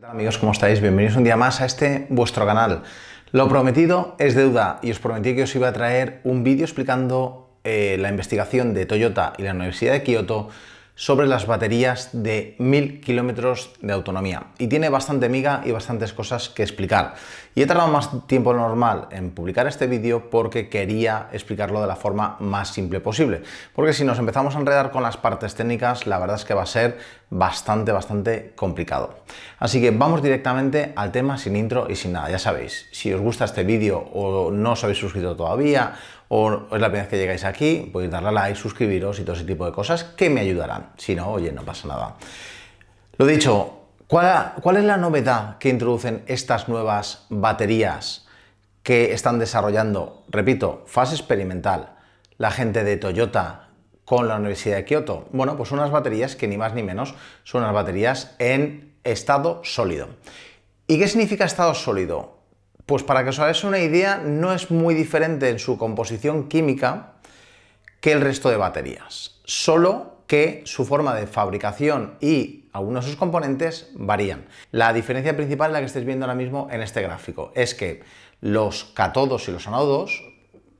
Hola amigos? ¿Cómo estáis? Bienvenidos un día más a este vuestro canal. Lo prometido es deuda y os prometí que os iba a traer un vídeo explicando eh, la investigación de Toyota y la Universidad de Kioto sobre las baterías de 1000 kilómetros de autonomía. Y tiene bastante miga y bastantes cosas que explicar. Y he tardado más tiempo normal en publicar este vídeo porque quería explicarlo de la forma más simple posible. Porque si nos empezamos a enredar con las partes técnicas, la verdad es que va a ser bastante, bastante complicado. Así que vamos directamente al tema sin intro y sin nada. Ya sabéis, si os gusta este vídeo o no os habéis suscrito todavía o es la primera vez que llegáis aquí, podéis darle a like, suscribiros y todo ese tipo de cosas que me ayudarán. Si no, oye, no pasa nada. Lo dicho, ¿cuál, es la novedad que introducen estas nuevas baterías que están desarrollando? Repito, fase experimental. La gente de Toyota, con la Universidad de Kioto? Bueno, pues unas baterías que ni más ni menos son unas baterías en estado sólido. ¿Y qué significa estado sólido? Pues para que os hagáis una idea, no es muy diferente en su composición química que el resto de baterías. Solo que su forma de fabricación y algunos de sus componentes varían. La diferencia principal la que estáis viendo ahora mismo en este gráfico. Es que los cátodos y los anodos,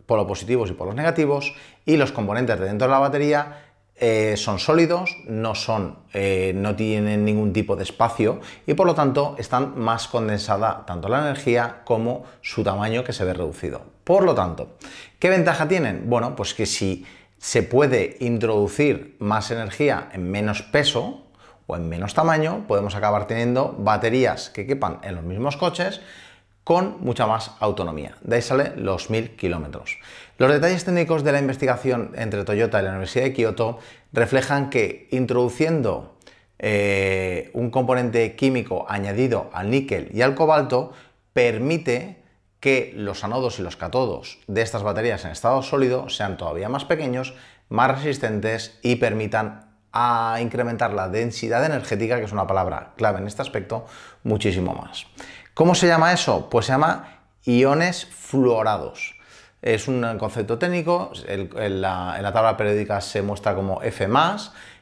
por lo positivos y por los negativos, y los componentes de dentro de la batería eh, son sólidos, no, son, eh, no tienen ningún tipo de espacio y por lo tanto están más condensada tanto la energía como su tamaño que se ve reducido. Por lo tanto, ¿qué ventaja tienen? Bueno, pues que si se puede introducir más energía en menos peso o en menos tamaño, podemos acabar teniendo baterías que quepan en los mismos coches con mucha más autonomía. De ahí salen los 1000 kilómetros. Los detalles técnicos de la investigación entre Toyota y la Universidad de Kioto reflejan que introduciendo eh, un componente químico añadido al níquel y al cobalto permite que los anodos y los catodos de estas baterías en estado sólido sean todavía más pequeños, más resistentes y permitan a incrementar la densidad energética, que es una palabra clave en este aspecto, muchísimo más. ¿Cómo se llama eso? Pues se llama iones fluorados. Es un concepto técnico, en, la, tabla periódica se muestra como F+,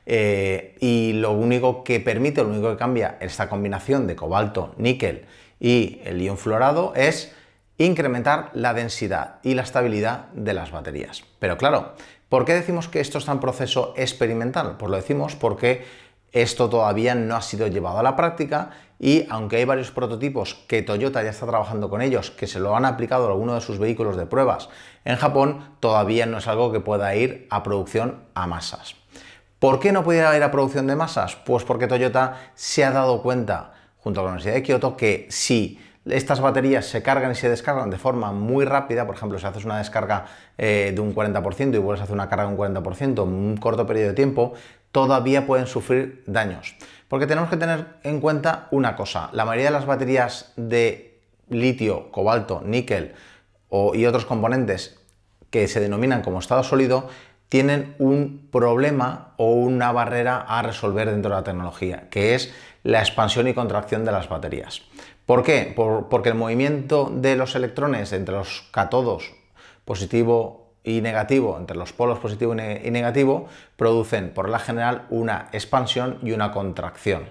eh, y lo único que permite, lo único que cambia esta combinación de cobalto, níquel y el ion fluorado es incrementar la densidad y la estabilidad de las baterías. Pero claro, ¿por qué decimos que esto está en proceso experimental? Pues lo decimos porque esto todavía no ha sido llevado a la práctica y aunque hay varios prototipos que Toyota ya está trabajando con ellos, que se lo han aplicado a alguno de sus vehículos de pruebas en Japón, todavía no es algo que pueda ir a producción a masas. ¿Por qué no pudiera ir a producción de masas? Pues porque Toyota se ha dado cuenta, junto a la Universidad de Kioto, que si estas baterías se cargan y se descargan de forma muy rápida, por ejemplo, si haces una descarga eh, de un 40% y vuelves a hacer una carga de un 40% en un corto periodo de tiempo, todavía pueden sufrir daños. Porque tenemos que tener en cuenta una cosa, la mayoría de las baterías de litio, cobalto, níquel y otros componentes que se denominan como estado sólido tienen un problema o una barrera a resolver dentro de la tecnología, que es la expansión y contracción de las baterías. ¿Por qué? porque el movimiento de los electrones entre los cátodos positivo y negativo, entre los polos positivo y negativo, producen por la general una expansión y una contracción.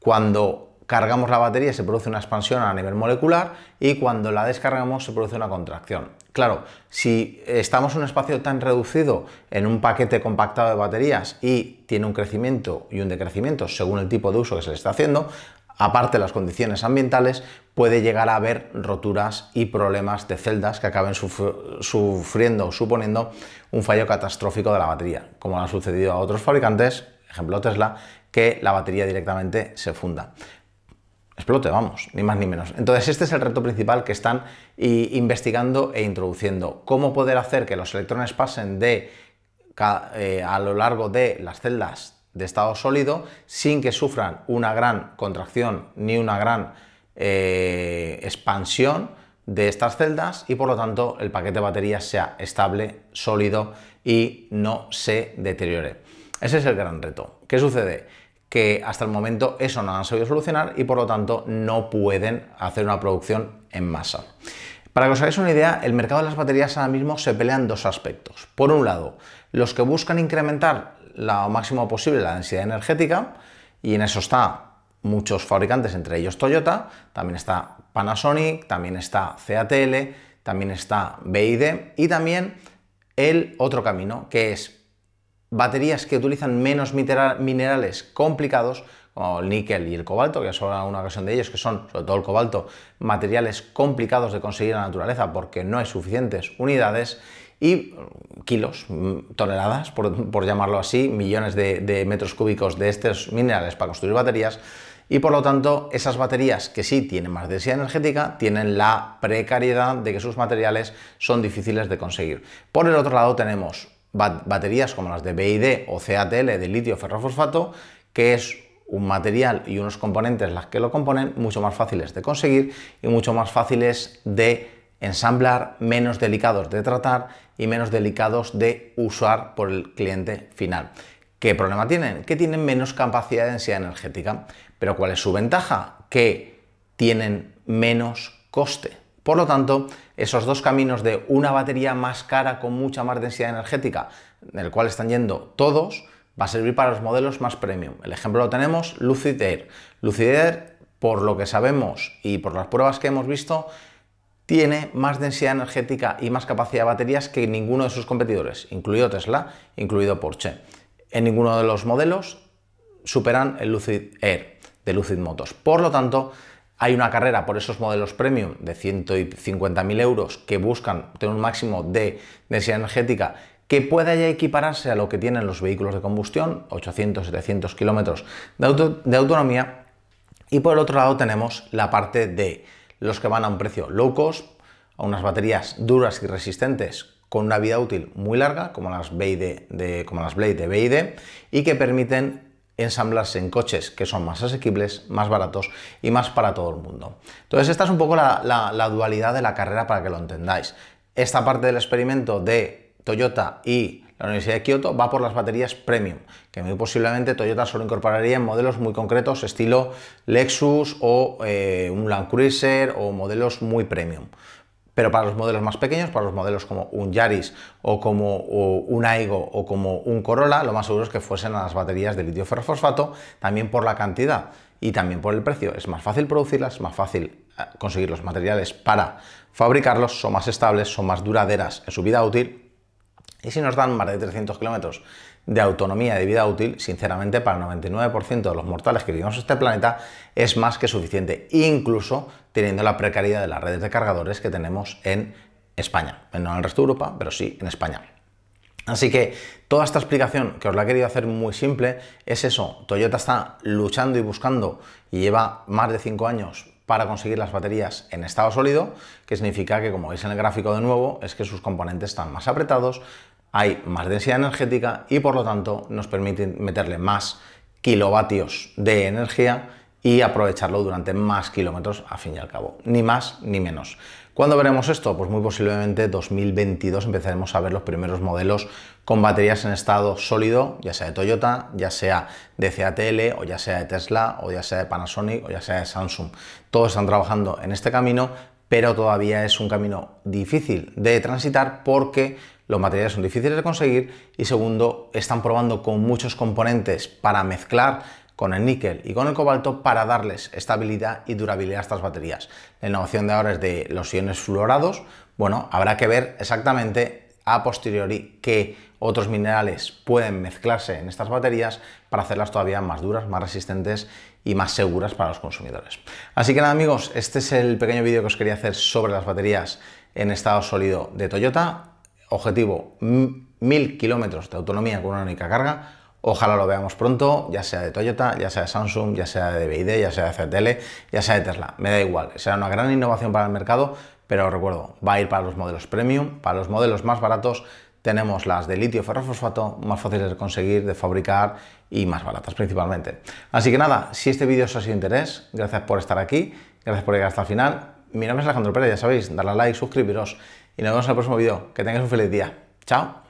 Cuando cargamos la batería se produce una expansión a nivel molecular y cuando la descargamos se produce una contracción. Claro, si estamos en un espacio tan reducido en un paquete compactado de baterías y tiene un crecimiento y un decrecimiento según el tipo de uso que se le está haciendo, aparte de las condiciones ambientales, puede llegar a haber roturas y problemas de celdas que acaben sufriendo o suponiendo un fallo catastrófico de la batería, como ha sucedido a otros fabricantes, ejemplo Tesla, que la batería directamente se funda. Explote, vamos, ni más ni menos. Entonces este es el reto principal que están investigando e introduciendo. ¿Cómo poder hacer que los electrones pasen de eh, a lo largo de las celdas de estado sólido sin que sufran una gran contracción ni una gran eh, expansión de estas celdas y por lo tanto el paquete de baterías sea estable, sólido y no se deteriore. Ese es el gran reto. ¿Qué sucede? Que hasta el momento eso no han sabido solucionar y por lo tanto no pueden hacer una producción en masa. Para que os hagáis una idea, el mercado de las baterías ahora mismo se pelean dos aspectos. Por un lado, los que buscan incrementar lo máximo posible la densidad energética y en eso está muchos fabricantes, entre ellos Toyota, también está Panasonic, también está CATL, también está BID y también el otro camino, que es baterías que utilizan menos minerales complicados, como el níquel y el cobalto, que es una ocasión de ellos, que son, sobre todo el cobalto, materiales complicados de conseguir en la naturaleza porque no hay suficientes unidades y mm, kilos, mm, toneladas, por, llamarlo así, millones de, metros cúbicos de estos minerales para construir baterías y por lo tanto esas baterías que sí tienen más densidad energética tienen la precariedad de que sus materiales son difíciles de conseguir. Por el otro lado tenemos baterías como las de BID o CATL de litio ferrofosfato que es un material y unos componentes las que lo componen mucho más fáciles de conseguir y mucho más fáciles de ensamblar, menos delicados de tratar y menos delicados de usar por el cliente final. ¿Qué problema tienen? Que tienen menos capacidad de densidad energética. Pero ¿cuál es su ventaja? Que tienen menos coste. Por lo tanto, esos dos caminos de una batería más cara con mucha más densidad energética, en el cual están yendo todos, va a servir para los modelos más premium. El ejemplo lo tenemos Lucid Air. Lucid Air, por lo que sabemos y por las pruebas que hemos visto, tiene más densidad energética y más capacidad de baterías que ninguno de sus competidores, incluido Tesla, incluido Porsche. En ninguno de los modelos superan el Lucid Air de Lucid Motors. Por lo tanto, hay una carrera por esos modelos premium de 150.000 euros que buscan tener un máximo de densidad energética que pueda ya equipararse a lo que tienen los vehículos de combustión, 800-700 kilómetros de, de autonomía. Y por el otro lado tenemos la parte de los que van a un precio low cost, a unas baterías duras y resistentes con una vida útil muy larga, como las, como las Blade de BID, y que permiten ensamblarse en coches que son más asequibles, más baratos y más para todo el mundo. Entonces esta es un poco la dualidad de la carrera para que lo entendáis. Esta parte del experimento de Toyota y la Universidad de Kioto va por las baterías premium, que muy posiblemente Toyota solo incorporaría en modelos muy concretos, estilo Lexus o eh, un Land Cruiser o modelos muy premium. Pero para los modelos más pequeños, para los modelos como un Yaris o como un Aigo o como un Corolla, lo más seguro es que fuesen a las baterías de litio ferrofosfato, también por la cantidad y también por el precio. Es más fácil producirlas, es más fácil eh, conseguir los materiales para fabricarlos, son más estables, son más duraderas en su vida útil y si nos dan más de 300 kilómetros de autonomía de vida útil, sinceramente para el 99% de los mortales que vivimos en este planeta es más que suficiente, incluso teniendo la precariedad de las redes de cargadores que tenemos en España, eh, no en el resto de Europa, pero sí en España. Así que toda esta explicación que os la he querido hacer muy simple es eso, Toyota está luchando y buscando y lleva más de 5 años para conseguir las baterías en estado sólido, que significa que como veis en el gráfico de nuevo es que sus componentes están más apretados, hay más densidad energética y por lo tanto nos permite meterle más kilovatios de energía y aprovecharlo durante más kilómetros a fin y al cabo, ni más ni menos. ¿Cuándo veremos esto? Pues muy posiblemente 2022 empezaremos a ver los primeros modelos con baterías en estado sólido, ya sea de Toyota, ya sea de CATL o ya sea de Tesla o ya sea de Panasonic o ya sea de Samsung. Todos están trabajando en este camino, pero todavía es un camino difícil de transitar porque los materiales son difíciles de conseguir y segundo, están probando con muchos componentes para mezclar con el níquel y con el cobalto para darles estabilidad y durabilidad a estas baterías. La innovación de ahora es de los iones fluorados. Bueno, habrá que ver exactamente a posteriori qué otros minerales pueden mezclarse en estas baterías para hacerlas todavía más duras, más resistentes y más seguras para los consumidores. Así que nada amigos, este es el pequeño vídeo que os quería hacer sobre las baterías en estado sólido de Toyota objetivo, 1000 kilómetros de autonomía con una única carga. Ojalá lo veamos pronto, ya sea de Toyota, ya sea de Samsung, ya sea de BID, ya sea de CTL, ya sea de Tesla. Me da igual, será una gran innovación para el mercado, pero recuerdo, va a ir para los modelos premium, para los modelos más baratos tenemos las de litio ferrofosfato, más fáciles de conseguir, de fabricar y más baratas principalmente. Así que nada, si este vídeo os ha sido de interés, gracias por estar aquí, gracias por llegar hasta el final. Mi nombre es Alejandro Pérez, ya sabéis, darle a like, suscribiros y nos vemos en el próximo video. Que tengas un feliz día. Chao.